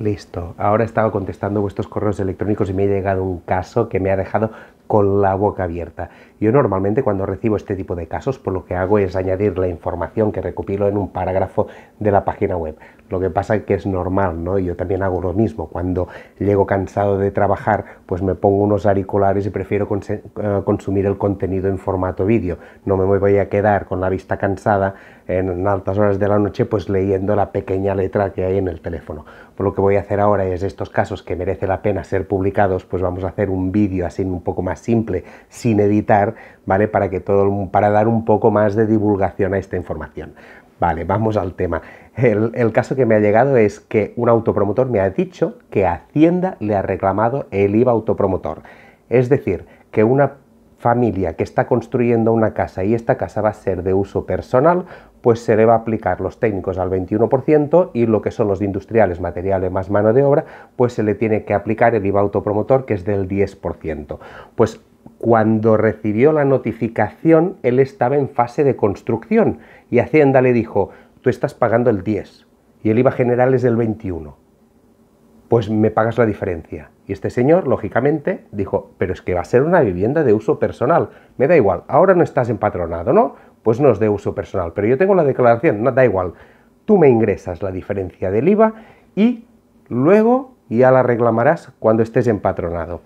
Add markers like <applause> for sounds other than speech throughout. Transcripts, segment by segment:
Listo. Ahora he estado contestando vuestros correos electrónicos y me ha llegado un caso que me ha dejado con la boca abierta. Yo normalmente cuando recibo este tipo de casos, por lo que hago es añadir la información que recopilo en un parágrafo de la página web. Lo que pasa es que es normal, ¿no? Yo también hago lo mismo. Cuando llego cansado de trabajar, pues me pongo unos auriculares y prefiero eh, consumir el contenido en formato vídeo. No me voy a quedar con la vista cansada en altas horas de la noche, pues leyendo la pequeña letra que hay en el teléfono lo que voy a hacer ahora es estos casos que merece la pena ser publicados, pues vamos a hacer un vídeo así un poco más simple, sin editar, ¿vale? Para que todo para dar un poco más de divulgación a esta información. Vale, vamos al tema. El, el, caso que me ha llegado es que un autopromotor me ha dicho que Hacienda le ha reclamado el IVA autopromotor. Es decir, que una familia que está construyendo una casa y esta casa va a ser de uso personal, pues se le va a aplicar los técnicos al 21% y lo que son los de industriales, materiales más mano de obra, pues se le tiene que aplicar el IVA autopromotor que es del 10%. Pues cuando recibió la notificación, él estaba en fase de construcción y Hacienda le dijo, tú estás pagando el 10 y el IVA general es del 21, pues me pagas la diferencia. Y este señor, lógicamente, dijo, pero es que va a ser una vivienda de uso personal, me da igual, ahora no estás empatronado, ¿no? pues no es de uso personal. Pero yo tengo la declaración, no, da igual. Tú me ingresas la diferencia del IVA y luego ya la reclamarás cuando estés empatronado.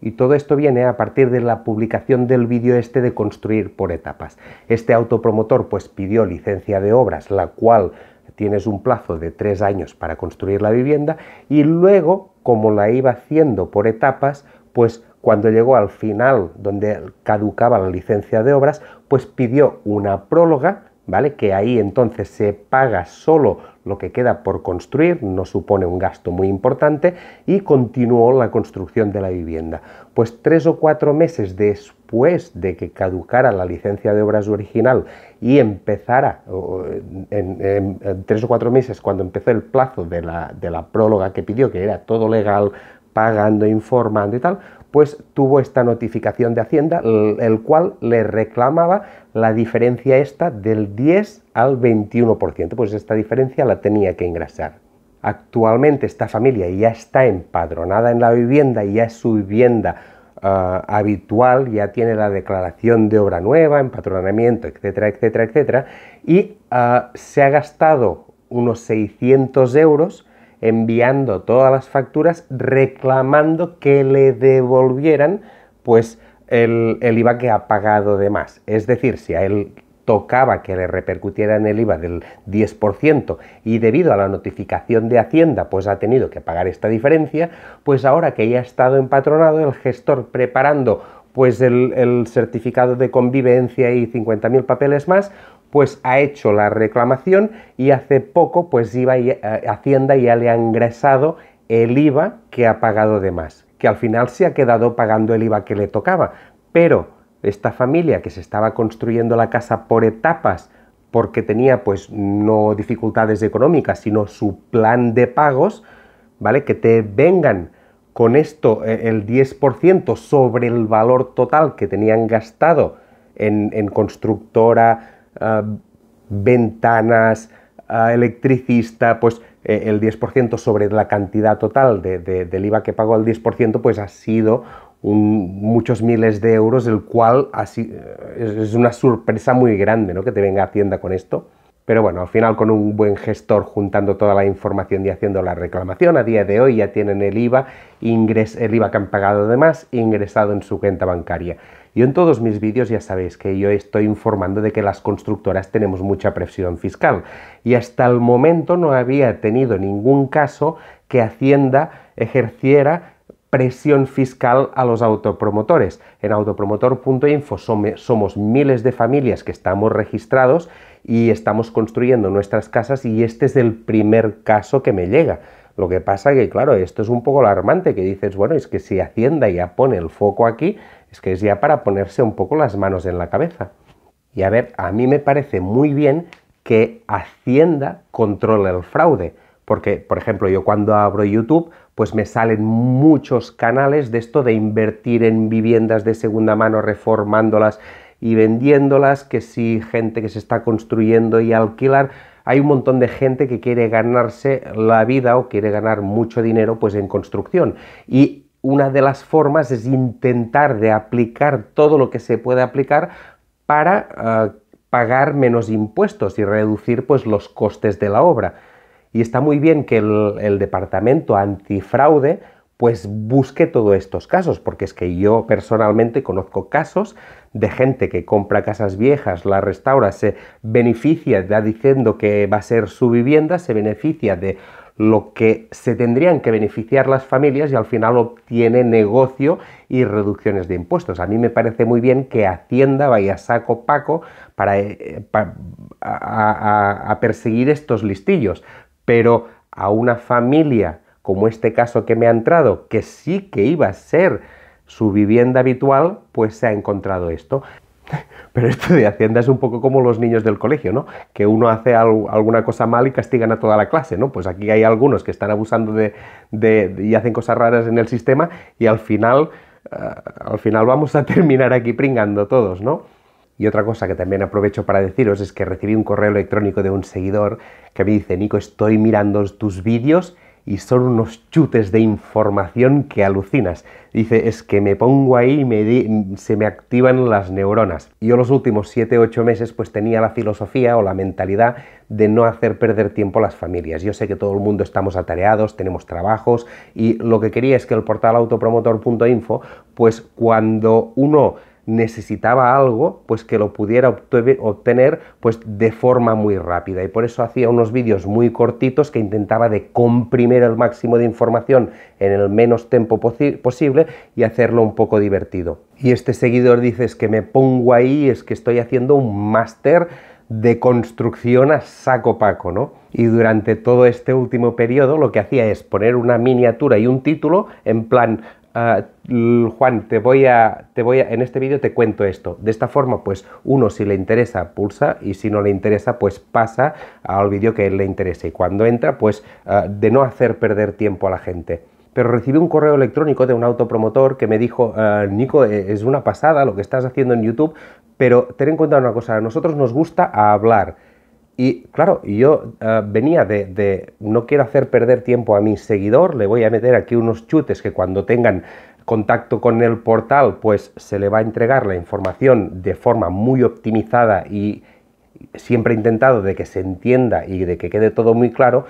Y todo esto viene a partir de la publicación del vídeo este de construir por etapas. Este autopromotor pues pidió licencia de obras, la cual tienes un plazo de tres años para construir la vivienda y luego, como la iba haciendo por etapas, pues cuando llegó al final, donde caducaba la licencia de obras, pues pidió una próloga, ¿vale? Que ahí entonces se paga solo lo que queda por construir, no supone un gasto muy importante, y continuó la construcción de la vivienda. Pues tres o cuatro meses después de que caducara la licencia de obras original y empezara, en, tres o cuatro meses cuando empezó el plazo de la próloga que pidió, que era todo legal, pagando, informando y tal, pues tuvo esta notificación de Hacienda, el cual le reclamaba la diferencia esta del 10 al 21%, pues esta diferencia la tenía que ingresar. Actualmente esta familia ya está empadronada en la vivienda, ya es su vivienda ah, habitual, ya tiene la declaración de obra nueva, empadronamiento, etcétera, etcétera, etcétera, y ah, se ha gastado unos 600 euros enviando todas las facturas reclamando que le devolvieran pues el, IVA que ha pagado de más. Es decir, si a él tocaba que le repercutieran el IVA del 10% y debido a la notificación de Hacienda pues ha tenido que pagar esta diferencia, pues ahora que ya ha estado empatronado el gestor preparando pues el, el certificado de convivencia y 50.000 papeles más, pues ha hecho la reclamación y hace poco pues iba a hacienda eh, Hacienda ya le ha ingresado el IVA que ha pagado de más, que al final se ha quedado pagando el IVA que le tocaba, pero esta familia que se estaba construyendo la casa por etapas porque tenía pues no dificultades económicas, sino su plan de pagos, ¿vale? Que te vengan con esto eh, el 10% sobre el valor total que tenían gastado en constructora, Ah, ventanas, ah, electricista, pues eh, el 10% sobre la cantidad total del IVA que pagó el 10%, pues ha sido muchos miles de euros, el cual ha, eh, es una sorpresa muy grande, ¿no? Que te venga a con esto. Pero bueno, al final con un buen gestor juntando toda la información y haciendo la reclamación, a día de hoy ya tienen el IVA, el IVA que han pagado de ingresado en su cuenta bancaria. Yo en todos mis vídeos ya sabéis que yo estoy informando de que las constructoras tenemos mucha presión fiscal y hasta el momento no había tenido ningún caso que Hacienda ejerciera presión fiscal a los autopromotores. En autopromotor.info somos miles de familias que estamos registrados y estamos construyendo nuestras casas y este es el primer caso que me llega. Lo que pasa que, claro, esto es un poco alarmante, que dices, bueno, es que si Hacienda ya pone el foco aquí, es que es ya para ponerse un poco las manos en la cabeza. Y a ver, a mí me parece muy bien que Hacienda controle el fraude, porque, por ejemplo, yo cuando abro YouTube, pues me salen muchos canales de esto de invertir en viviendas de segunda mano, reformándolas, y vendiéndolas, que si gente que se está construyendo y alquilar. Hay un montón de gente que quiere ganarse la vida o quiere ganar mucho dinero pues en construcción. Y una de las formas es intentar de aplicar todo lo que se puede aplicar para ah, pagar menos impuestos y reducir pues los costes de la obra. Y está muy bien que el departamento antifraude pues busque todos estos casos, porque es que yo personalmente conozco casos de gente que compra casas viejas, la restaura, se beneficia, ya diciendo que va a ser su vivienda, se beneficia de lo que se tendrían que beneficiar las familias y al final obtiene negocio y reducciones de impuestos. A mí me parece muy bien que Hacienda vaya saco paco para, eh, a perseguir estos listillos, pero a una familia como este caso que me ha entrado, que sí que iba a ser su vivienda habitual, pues se ha encontrado esto. <laughs> Pero esto de Hacienda es un poco como los niños del colegio, ¿no? Que uno hace alguna cosa mal y castigan a toda la clase, ¿no? Pues aquí hay algunos que están abusando de, y hacen cosas raras en el sistema y al final, eh, al final vamos a <laughs> terminar aquí pringando todos, ¿no? Y otra cosa que también aprovecho para deciros es que recibí un correo electrónico de un seguidor que me dice, Nico, estoy mirando tus vídeos y son unos chutes de información que alucinas. Dice, es que me pongo ahí y se me activan las neuronas. Yo los últimos 7-8 meses pues tenía la filosofía o la mentalidad de no hacer perder tiempo a las familias. Yo sé que todo el mundo estamos atareados, tenemos trabajos y lo que quería es que el portal autopromotor.info pues cuando uno necesitaba algo pues que lo pudiera obtener pues de forma muy rápida y por eso hacía unos vídeos muy cortitos que intentaba de comprimir el máximo de información en el menos tiempo posible y hacerlo un poco divertido. Y este seguidor dice que me pongo ahí, es que estoy haciendo un máster de construcción a saco paco, ¿no? Y durante todo este último periodo lo que hacía es poner una miniatura y un título en plan Ah, Juan, te voy a, te voy a, en este vídeo te cuento esto. De esta forma, pues uno si le interesa pulsa y si no le interesa, pues pasa al vídeo que le interese. Y cuando entra, pues ah, de no hacer perder tiempo a la gente pero recibí un correo electrónico de un autopromotor que me dijo, ah, Nico, e-, es una pasada lo que estás haciendo en YouTube, pero ten en cuenta una cosa, a nosotros nos gusta hablar y claro, yo ah, venía de, no quiero hacer perder tiempo a mi seguidor, le voy a meter aquí unos chutes que cuando tengan contacto con el portal, pues se le va a entregar la información de forma muy optimizada y siempre he intentado de que se entienda y de que quede todo muy claro,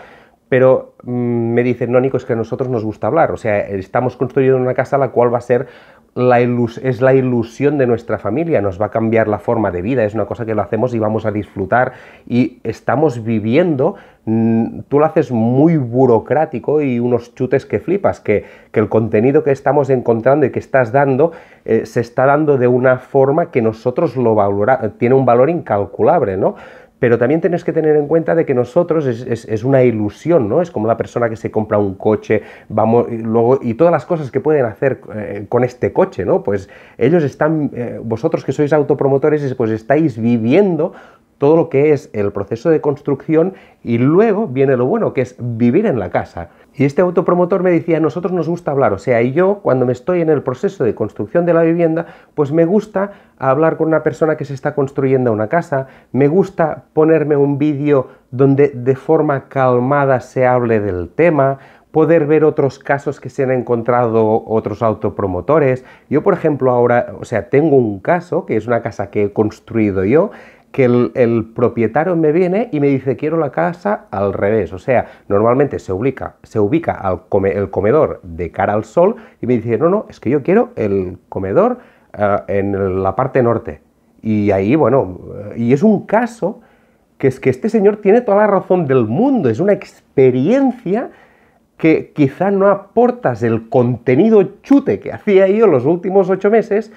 pero mm, me dicen, no, Nico, es que a nosotros nos gusta hablar, o sea, estamos construyendo una casa la cual va a ser la es la ilusión de nuestra familia, nos va a cambiar la forma de vida, es una cosa que lo hacemos y vamos a disfrutar y estamos viviendo, mm, tú lo haces muy burocrático y unos chutes que flipas, que, el contenido que estamos encontrando y que estás dando eh, se está dando de una forma que nosotros lo valora, tiene un valor incalculable, ¿no? pero también tenéis que tener en cuenta de que nosotros es, una ilusión, ¿no? Es como la persona que se compra un coche, vamos, y luego, y todas las cosas que pueden hacer eh, con este coche, ¿no? Pues ellos están, eh, vosotros que sois autopromotores, pues estáis viviendo todo lo que es el proceso de construcción y luego viene lo bueno, que es vivir en la casa. Y este autopromotor me decía, nosotros nos gusta hablar, o sea, y yo cuando me estoy en el proceso de construcción de la vivienda, pues me gusta hablar con una persona que se está construyendo una casa, me gusta ponerme un vídeo donde de forma calmada se hable del tema, poder ver otros casos que se han encontrado otros autopromotores. Yo, por ejemplo, ahora, o sea, tengo un caso que es una casa que he construido yo, que el, propietario me viene y me dice quiero la casa al revés. O sea, normalmente se ubica, se ubica el comedor de cara al sol y me dice, no, no, es que yo quiero el comedor eh, en la parte norte. Y ahí, bueno, eh, y es un caso que es que este señor tiene toda la razón del mundo, es una experiencia que quizá no aportas el contenido chute que hacía yo los últimos ocho meses,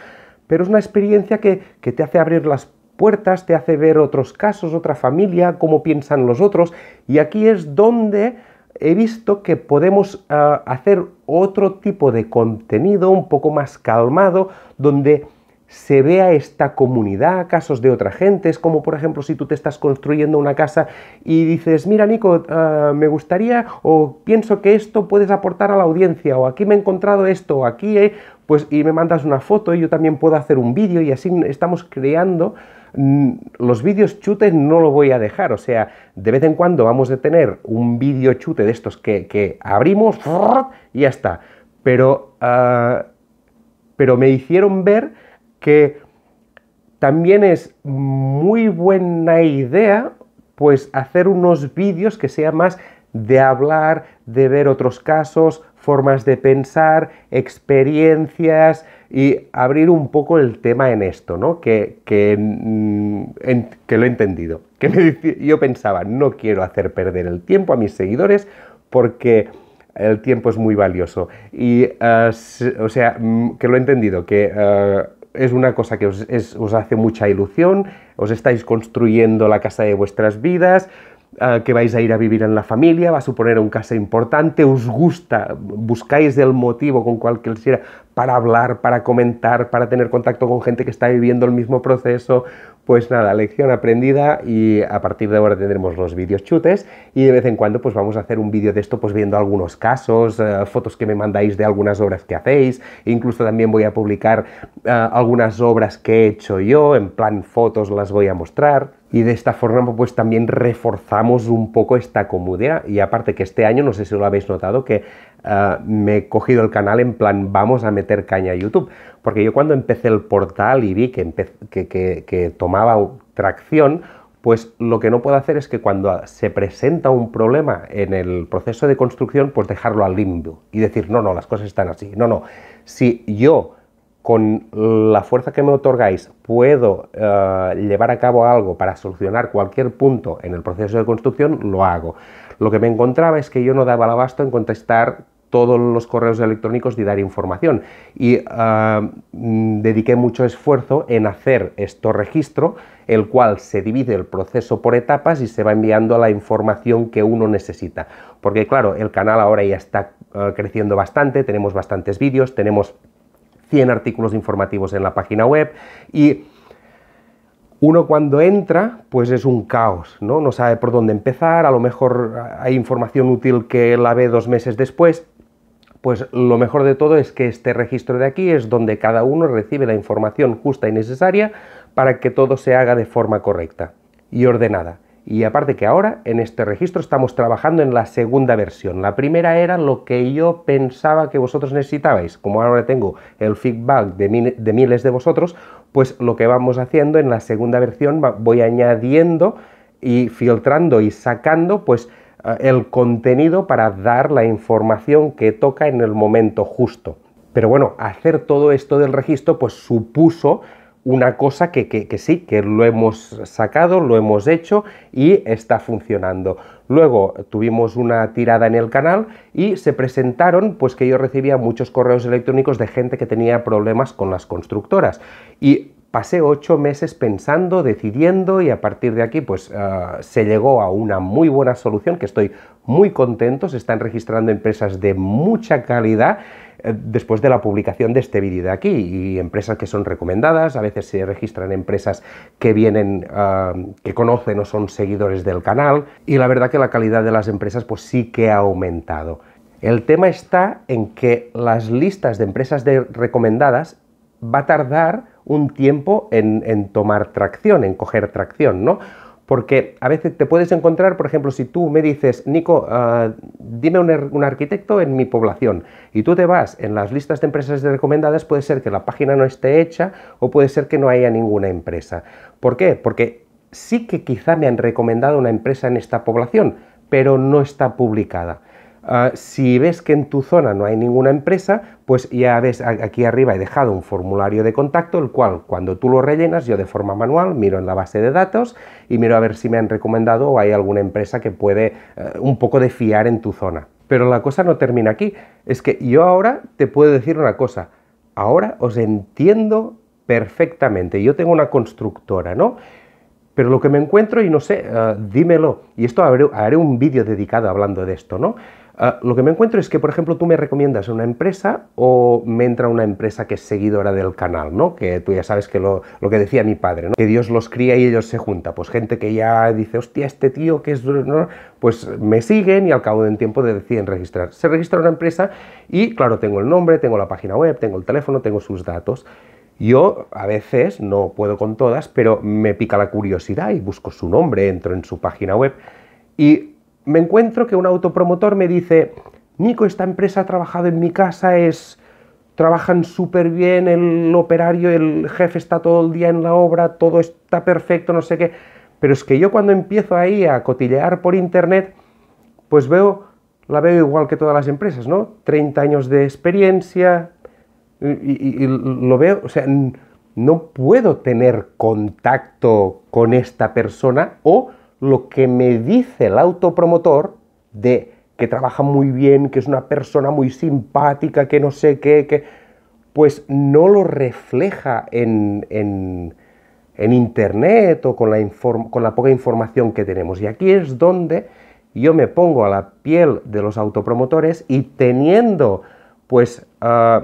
pero es una experiencia que, que te hace abrir las puertas, te hace ver otros casos, otra familia, cómo piensan los otros. Y aquí es donde he visto que podemos ah, hacer otro tipo de contenido un poco más calmado, donde se vea esta comunidad, casos de otra gente, es como por ejemplo si tú te estás construyendo una casa y dices, mira Nico, ah, me gustaría o pienso que esto puedes aportar a la audiencia, o aquí me he encontrado esto, o aquí, pues y me mandas una foto y yo también puedo hacer un vídeo y así estamos creando los vídeos chutes no lo voy a dejar, o sea, de vez en cuando vamos a tener un vídeo chute de estos que, abrimos y ya está. Pero, ah, pero me hicieron ver que también es muy buena idea pues hacer unos vídeos que sean más de hablar, de ver otros casos, formas de pensar, experiencias, y abrir un poco el tema en esto, ¿no? Que, que, mm, lo he entendido. Que yo pensaba, no quiero hacer perder el tiempo a mis seguidores porque el tiempo es muy valioso. Y, eh, o sea, mm, que lo he entendido, que... Eh, es una cosa que os, hace mucha ilusión, os estáis construyendo la casa de vuestras vidas, eh, que vais a ir a vivir en la familia, va a suponer un caso importante, os gusta, buscáis el motivo con cualquiera para hablar, para comentar, para tener contacto con gente que está viviendo el mismo proceso, pues nada, lección aprendida y a partir de ahora tendremos los vídeos chutes y de vez en cuando pues vamos a hacer un vídeo de esto pues viendo algunos casos, eh, fotos que me mandáis de algunas obras que hacéis, incluso también voy a publicar eh, algunas obras que he hecho yo, en plan fotos las voy a mostrar y de esta forma pues también reforzamos un poco esta comodidad y aparte que este año no sé si lo habéis notado que Ah, me he cogido el canal en plan vamos a meter caña a YouTube. Porque yo cuando empecé el portal y vi que, tomaba tracción, pues lo que no puedo hacer es que cuando se presenta un problema en el proceso de construcción, pues dejarlo al limbo y decir, no, no, las cosas están así. No, no, si yo con la fuerza que me otorgáis puedo ah, llevar a cabo algo para solucionar cualquier punto en el proceso de construcción, lo hago. Lo que me encontraba es que yo no daba el abasto en contestar todos los correos electrónicos de dar información y ah, mm, dediqué mucho esfuerzo en hacer esto registro, el cual se divide el proceso por etapas y se va enviando la información que uno necesita. Porque claro, el canal ahora ya está ah, creciendo bastante, tenemos bastantes vídeos, tenemos 100 artículos informativos en la página web y uno cuando entra, pues es un caos, ¿no? No sabe por dónde empezar, a lo mejor hay información útil que la ve dos meses después. Pues lo mejor de todo es que este registro de aquí es donde cada uno recibe la información justa y necesaria para que todo se haga de forma correcta y ordenada. Y aparte que ahora en este registro estamos trabajando en la segunda versión. La primera era lo que yo pensaba que vosotros necesitabais. Como ahora tengo el feedback de, miles de vosotros, pues lo que vamos haciendo en la segunda versión voy añadiendo y filtrando y sacando pues eh, el contenido para dar la información que toca en el momento justo. Pero bueno, hacer todo esto del registro pues supuso una cosa que, sí, que lo hemos sacado, lo hemos hecho y está funcionando. Luego tuvimos una tirada en el canal y se presentaron, pues que yo recibía muchos correos electrónicos de gente que tenía problemas con las constructoras. Y pasé ocho meses pensando, decidiendo y a partir de aquí pues ah, se llegó a una muy buena solución que estoy muy contento, se están registrando empresas de mucha calidad eh, después de la publicación de este vídeo de aquí y empresas que son recomendadas, a veces se registran empresas que vienen, ah, que conocen o son seguidores del canal y la verdad que la calidad de las empresas pues sí que ha aumentado. El tema está en que las listas de empresas de recomendadas va a tardar un tiempo en, tomar tracción, en coger tracción, ¿no? Porque a veces te puedes encontrar, por ejemplo, si tú me dices, Nico, ah, dime er-, un, arquitecto en mi población, y tú te vas en las listas de empresas recomendadas, puede ser que la página no esté hecha o puede ser que no haya ninguna empresa. ¿Por qué? Porque sí que quizá me han recomendado una empresa en esta población, pero no está publicada. Ah, si ves que en tu zona no hay ninguna empresa, pues ya ves aquí arriba he dejado un formulario de contacto, el cual cuando tú lo rellenas yo de forma manual miro en la base de datos y miro a ver si me han recomendado o hay alguna empresa que puede eh, un poco de fiar en tu zona. Pero la cosa no termina aquí, es que yo ahora te puedo decir una cosa, ahora os entiendo perfectamente, yo tengo una constructora, ¿no? Pero lo que me encuentro, y no sé, eh, dímelo, y esto haré un vídeo dedicado hablando de esto, ¿no? Ah, lo que me encuentro es que, por ejemplo, tú me recomiendas una empresa o me entra una empresa que es seguidora del canal, ¿no? Que tú ya sabes que lo, que decía mi padre, ¿no? Que Dios los cría y ellos se juntan. Pues gente que ya dice, hostia, este tío que es... Pues me siguen y al cabo de un tiempo deciden registrar. Se registra una empresa y, claro, tengo el nombre, tengo la página web, tengo el teléfono, tengo sus datos. Yo a veces, no puedo con todas, pero me pica la curiosidad y busco su nombre, entro en su página web y me encuentro que un autopromotor me dice, Nico, esta empresa ha trabajado en mi casa, es trabajan súper bien, el operario, el jefe está todo el día en la obra, todo está perfecto, no sé qué. Pero es que yo cuando empiezo ahí a cotillear por internet, pues veo, la veo igual que todas las empresas, ¿no? 30 años de experiencia y lo veo, o sea, no puedo tener contacto con esta persona o lo que me dice el autopromotor de que trabaja muy bien, que es una persona muy simpática, que no sé qué, que pues no lo refleja en, Internet o con la, con la poca información que tenemos. Y aquí es donde yo me pongo a la piel de los autopromotores y teniendo pues ah,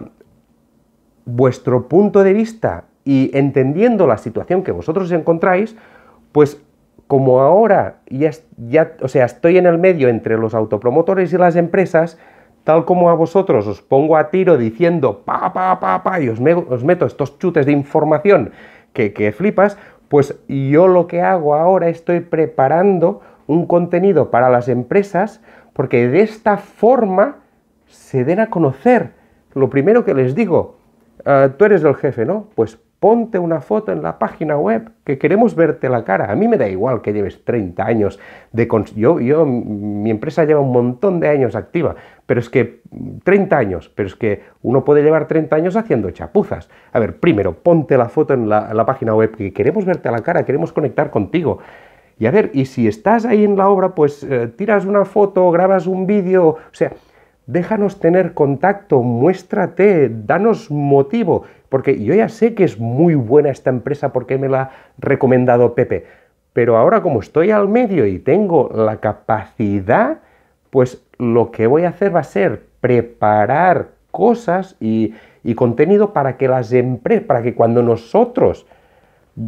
vuestro punto de vista y entendiendo la situación que vosotros encontráis, pues como ahora ya, ya, o sea, estoy en el medio entre los autopromotores y las empresas, tal como a vosotros os pongo a tiro diciendo pa, pa, pa, pa, y os, meto estos chutes de información que, que flipas, pues yo lo que hago ahora estoy preparando un contenido para las empresas porque de esta forma se den a conocer. Lo primero que les digo, ah, tú eres el jefe, ¿no? Pues Ponte una foto en la página web, que queremos verte la cara. A mí me da igual que lleves 30 años de... Yo, yo, mi empresa lleva un montón de años activa, pero es que 30 años, pero es que uno puede llevar 30 años haciendo chapuzas. A ver, primero, ponte la foto en la, página web, que queremos verte la cara, queremos conectar contigo. Y a ver, y si estás ahí en la obra, pues eh, tiras una foto, grabas un vídeo, o sea, déjanos tener contacto, muéstrate, danos motivo, porque yo ya sé que es muy buena esta empresa porque me la ha recomendado Pepe, pero ahora como estoy al medio y tengo la capacidad, pues lo que voy a hacer va a ser preparar cosas y, contenido para que las empresas, para que cuando nosotros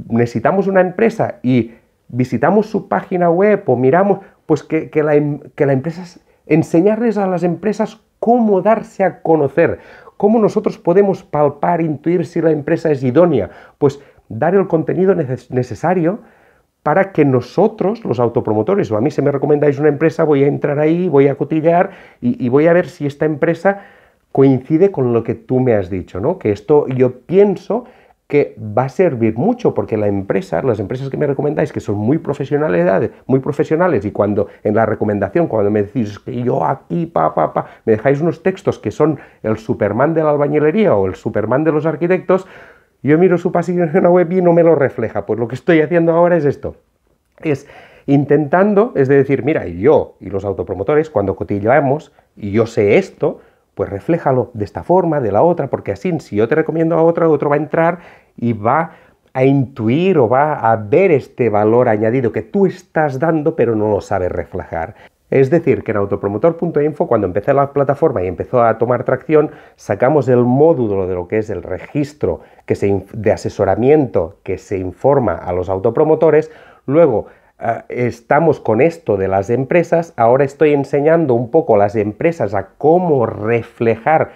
necesitamos una empresa y visitamos su página web o miramos, pues que, la, em, que la empresa enseñarles a las empresas cómo darse a conocer, cómo nosotros podemos palpar, intuir si la empresa es idónea, pues dar el contenido necesario para que nosotros, los autopromotores, o a mí se me recomendáis una empresa, voy a entrar ahí, voy a cotillear y, voy a ver si esta empresa coincide con lo que tú me has dicho, ¿no? Que esto yo pienso que va a servir mucho porque la empresa, las empresas que me recomendáis que son muy profesionales, eh, muy profesionales y cuando en la recomendación, cuando me decís que yo aquí, pa, pa, pa, me dejáis unos textos que son el Superman de la albañilería o el Superman de los arquitectos, yo miro su página web y no me lo refleja. Pues lo que estoy haciendo ahora es esto. Es intentando, es decir, mira, yo y los autopromotores, cuando cotillamos, y yo sé esto, pues refléjalo de esta forma, de la otra, porque así si yo te recomiendo a otra, otro va a entrar y va a intuir o va a ver este valor añadido que tú estás dando pero no lo sabes reflejar. Es decir, que en autopromotor.info, cuando empecé la plataforma y empezó a tomar tracción, sacamos el módulo de lo que es el registro que de asesoramiento que se informa a los autopromotores, luego Ah, estamos con esto de las empresas, ahora estoy enseñando un poco a las empresas a cómo reflejar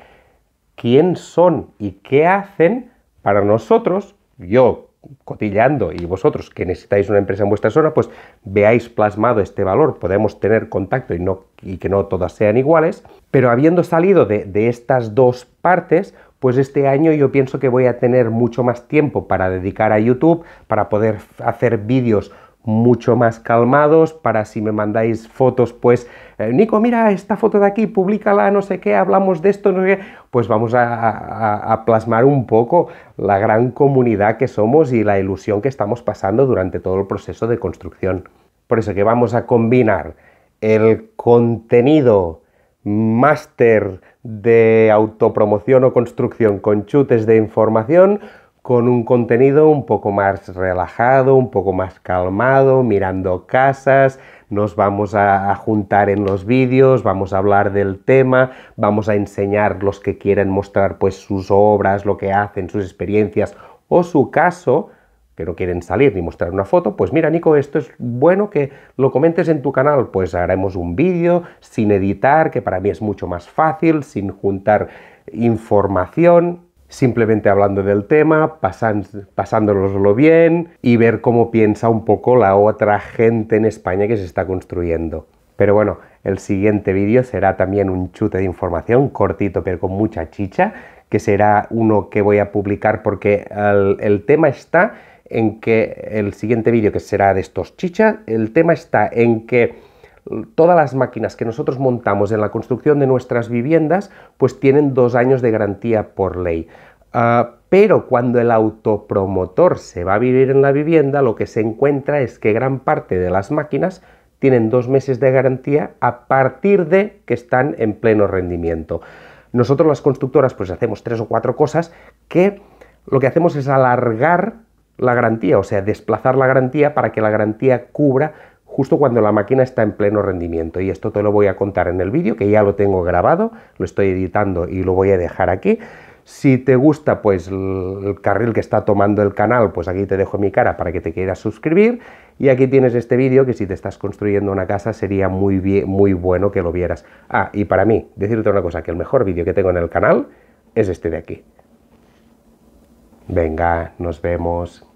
quién son y qué hacen para nosotros, yo cotillando y vosotros que necesitáis una empresa en vuestra zona, pues veáis plasmado este valor, podemos tener contacto y, no, y que no todas sean iguales, pero habiendo salido de, de estas dos partes, pues este año yo pienso que voy a tener mucho más tiempo para dedicar a YouTube, para poder hacer vídeos mucho más calmados para si me mandáis fotos, pues, eh, Nico, mira esta foto de aquí, públicala, no sé qué, hablamos de esto, no sé qué, pues vamos a, a, plasmar un poco la gran comunidad que somos y la ilusión que estamos pasando durante todo el proceso de construcción. Por eso que vamos a combinar el contenido máster de autopromoción o construcción con chutes de información con un contenido un poco más relajado, un poco más calmado, mirando casas, nos vamos a, juntar en los vídeos, vamos a hablar del tema, vamos a enseñar los que quieren mostrar pues sus obras, lo que hacen, sus experiencias o su caso, que no quieren salir ni mostrar una foto, pues mira Nico, esto es bueno que lo comentes en tu canal, pues haremos un vídeo sin editar, que para mí es mucho más fácil, sin juntar información, simplemente hablando del tema, pasándonoslo bien y ver cómo piensa un poco la otra gente en España que se está construyendo. Pero bueno, el siguiente vídeo será también un chute de información, cortito pero con mucha chicha, que será uno que voy a publicar porque el, el tema está en que el siguiente vídeo que será de estos chichas, el tema está en que todas las máquinas que nosotros montamos en la construcción de nuestras viviendas, pues tienen dos años de garantía por ley. Ah, pero cuando el autopromotor se va a vivir en la vivienda, lo que se encuentra es que gran parte de las máquinas tienen dos meses de garantía a partir de que están en pleno rendimiento. Nosotros las constructoras pues hacemos tres o cuatro cosas que lo que hacemos es alargar la garantía, o sea, desplazar la garantía para que la garantía cubra justo cuando la máquina está en pleno rendimiento. Y esto te lo voy a contar en el vídeo, que ya lo tengo grabado, lo estoy editando y lo voy a dejar aquí. Si te gusta pues el carril que está tomando el canal, pues aquí te dejo mi cara para que te quieras suscribir. Y aquí tienes este vídeo que si te estás construyendo una casa sería muy, bien, muy bueno que lo vieras. Ah, y para mí, decirte una cosa, que el mejor vídeo que tengo en el canal es este de aquí. Venga, nos vemos.